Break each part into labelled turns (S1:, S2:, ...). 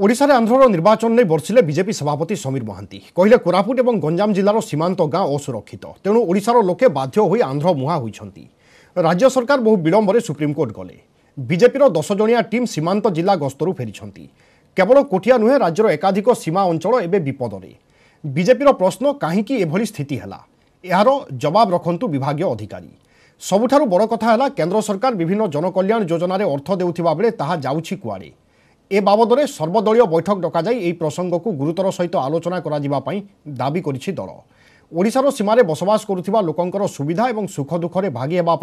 S1: ଓଡ଼ିଶାରେ ଆନ୍ଧ୍ରର ନିର୍ବାଚନ ନେଇ ବର୍ଷିଲେ ବିଜେପି ସଭାପତି ସମୀର ମହାନ୍ତି କହିଲେ କୋରାପୁଟ ଏବଂ ଗଞ୍ଜାମ ଜିଲ୍ଲାର ସୀମାନ୍ତ ଗାଁ ଅସୁରକ୍ଷିତ ତେଣୁ ଓଡ଼ିଶାର ଲୋକେ ବାଧ୍ୟ ହୋଇ ଆନ୍ଧ୍ର ମୁହାଁ ହୋଇଛନ୍ତି ରାଜ୍ୟ ସରକାର ବହୁ ବିଳମ୍ବରେ ସୁପ୍ରିମକୋର୍ଟ ଗଲେ ବିଜେପିର ଦଶ ଜଣିଆ ଟିମ୍ ସୀମାନ୍ତ ଜିଲ୍ଲା ଗସ୍ତରୁ ଫେରିଛନ୍ତି କେବଳ କୋଟିଆ ନୁହେଁ ରାଜ୍ୟର ଏକାଧିକ ସୀମା ଅଞ୍ଚଳ ଏବେ ବିପଦରେ ବିଜେପିର ପ୍ରଶ୍ନ କାହିଁକି ଏଭଳି ସ୍ଥିତି ହେଲା ଏହାର ଜବାବ ରଖନ୍ତୁ ବିଭାଗୀୟ ଅଧିକାରୀ ସବୁଠାରୁ ବଡ଼ କଥା ହେଲା କେନ୍ଦ୍ର ସରକାର ବିଭିନ୍ନ ଜନକଲ୍ୟାଣ ଯୋଜନାରେ ଅର୍ଥ ଦେଉଥିବା ବେଳେ ତାହା ଯାଉଛି କୁଆଡ଼େ এ বাবদরে সর্বদলীয় বৈঠক ডকাযাই এই প্রসঙ্গক গুরুতর সহিত আলোচনা করা দাবি করেছে দল ওড়িশার সীমায় বসবাস করুবা লোকর সুবিধা এবং সুখ দুঃখে ভাগি হওয়া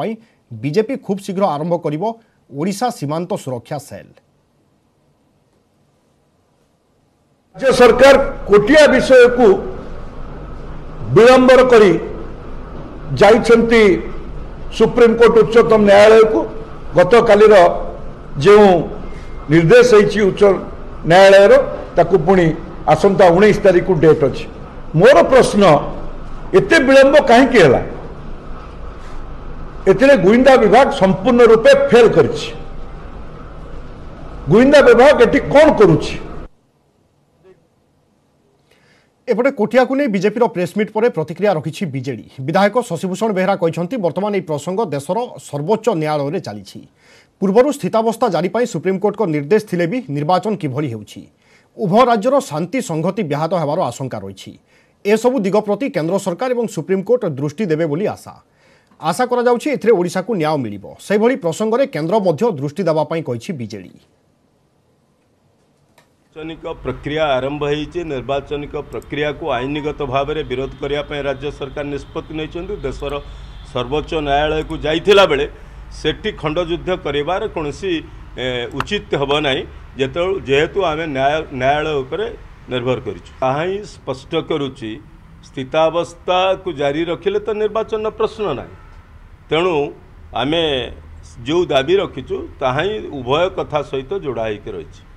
S1: বিজেপি খুব শীঘ্র আরম্ভ করব ওড়শা সীমান্ত সুরক্ষা সেল
S2: রাজ্য সরকার কোটিয়া বিষয়কু বিড়ম্বর করে যাই সুপ্রিমকোর্ট উচ্চতম ন্যায়ালয় গতকাল যে ନିର୍ଦ୍ଦେଶ ହେଇଛି ଉଚ୍ଚ ନ୍ୟାୟାଳୟର ତାକୁ ପୁଣି ଆସନ୍ତା ଉଣେଇଶ ତାରିଖକୁ ଡେଟ୍ ଅଛି ମୋର ପ୍ରଶ୍ନ ଏତେ ବିଳମ୍ବ କାହିଁକି ହେଲା ଏଥିରେ ଗୁଇନ୍ଦା ବିଭାଗ ସମ୍ପୂର୍ଣ୍ଣ ରୂପେ ଫେଲ୍ କରିଛି ଗୁଇନ୍ଦା ବିଭାଗ ଏଠି କ'ଣ କରୁଛି
S1: ଏପଟେ କୋଠିଆକୁ ନେଇ ବିଜେପିର ପ୍ରେସ୍ମିଟ୍ ପରେ ପ୍ରତିକ୍ରିୟା ରଖିଛି ବିଜେଡ଼ି ବିଧାୟକ ଶଶିଭୂଷଣ ବେହେରା କହିଛନ୍ତି ବର୍ତ୍ତମାନ ଏହି ପ୍ରସଙ୍ଗ ଦେଶର ସର୍ବୋଚ୍ଚ ନ୍ୟାୟାଳୟରେ ଚାଲିଛି ପୂର୍ବରୁ ସ୍ଥିତାବସ୍ଥା ଜାରି ପାଇଁ ସୁପ୍ରିମକୋର୍ଟଙ୍କ ନିର୍ଦ୍ଦେଶ ଥିଲେ ବି ନିର୍ବାଚନ କିଭଳି ହେଉଛି ଉଭୟ ରାଜ୍ୟର ଶାନ୍ତି ସଂହତି ବ୍ୟାହତ ହେବାର ଆଶଙ୍କା ରହିଛି ଏସବୁ ଦିଗ ପ୍ରତି କେନ୍ଦ୍ର ସରକାର ଏବଂ ସୁପ୍ରିମକୋର୍ଟ ଦୃଷ୍ଟି ଦେବେ ବୋଲି ଆଶା ଆଶା କରାଯାଉଛି ଏଥିରେ ଓଡ଼ିଶାକୁ ନ୍ୟାୟ ମିଳିବ ସେହିଭଳି ପ୍ରସଙ୍ଗରେ କେନ୍ଦ୍ର ମଧ୍ୟ ଦୃଷ୍ଟି ଦେବା ପାଇଁ କହିଛି ବିଜେଡି
S3: ନିର୍ବାଚନିକ ପ୍ରକ୍ରିୟା ଆରମ୍ଭ ହୋଇଛି ନିର୍ବାଚନିକ ପ୍ରକ୍ରିୟାକୁ ଆଇନଗତ ଭାବରେ ବିରୋଧ କରିବା ପାଇଁ ରାଜ୍ୟ ସରକାର ନିଷ୍ପତ୍ତି ନେଇଛନ୍ତି ଦେଶର ସର୍ବୋଚ୍ଚ ନ୍ୟାୟାଳୟକୁ ଯାଇଥିଲା ବେଳେ ସେଠି ଖଣ୍ଡଯୁଦ୍ଧ କରିବାର କୌଣସି ଉଚିତ ହେବ ନାହିଁ ଯେତେବେଳେ ଯେହେତୁ ଆମେ ନ୍ୟାୟାଳୟ ଉପରେ ନିର୍ଭର କରିଛୁ ତାହା ହିଁ ସ୍ପଷ୍ଟ କରୁଛି ସ୍ଥିତାବସ୍ଥାକୁ ଜାରି ରଖିଲେ ତ ନିର୍ବାଚନ ପ୍ରଶ୍ନ ନାହିଁ ତେଣୁ ଆମେ ଯେଉଁ ଦାବି ରଖିଛୁ ତାହା ହିଁ ଉଭୟ କଥା ସହିତ ଯୋଡ଼ା ହୋଇକି ରହିଛି